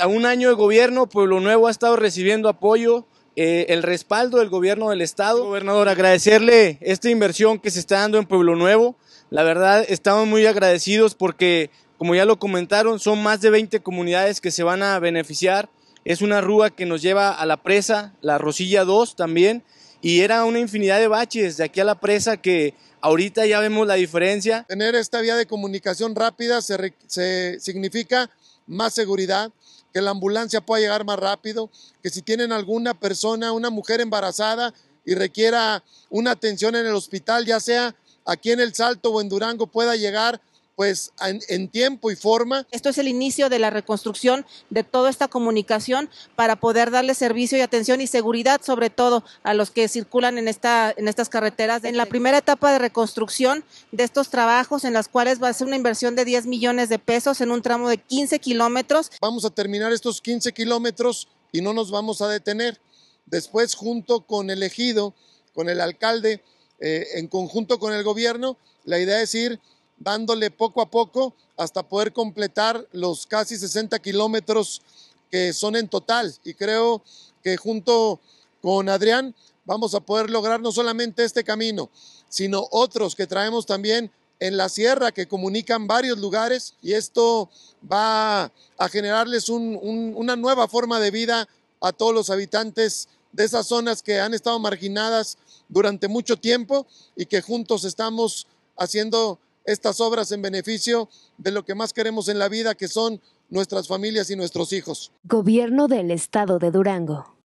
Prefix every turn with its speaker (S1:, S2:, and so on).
S1: A un año de gobierno, Pueblo Nuevo ha estado recibiendo apoyo, eh, el respaldo del gobierno del Estado. Gobernador, agradecerle esta inversión que se está dando en Pueblo Nuevo. La verdad, estamos muy agradecidos porque, como ya lo comentaron, son más de 20 comunidades que se van a beneficiar. Es una rúa que nos lleva a la presa, la Rosilla 2 también, y era una infinidad de baches de aquí a la presa que ahorita ya vemos la diferencia. Tener esta vía de comunicación rápida se significa más seguridad,
S2: que la ambulancia pueda llegar más rápido, que si tienen alguna persona, una mujer embarazada y requiera una atención en el hospital, ya sea aquí en El Salto o en Durango, pueda llegar pues en, tiempo y forma. Esto es el inicio de la reconstrucción de
S3: toda esta comunicación para poder darle servicio y atención y seguridad sobre todo a los que circulan en, estas carreteras. En la primera etapa de reconstrucción de estos trabajos en las cuales va a ser una inversión de 10 millones de pesos en un tramo de 15 kilómetros. Vamos a terminar
S2: estos 15 kilómetros y no nos vamos a detener. Después junto con el ejido, con el alcalde, eh, en conjunto con el gobierno, la idea es ir dándole poco a poco hasta poder completar los casi 60 kilómetros que son en total. Y creo que junto con Adrián vamos a poder lograr no solamente este camino, sino otros que traemos también en la sierra que comunican varios lugares y esto va a generarles una nueva forma de vida a todos los habitantes de esas zonas que han estado marginadas durante mucho tiempo y que juntos estamos haciendo estas obras en beneficio de lo que más queremos en la vida, que son nuestras familias y nuestros hijos.
S1: Gobierno del Estado de Durango.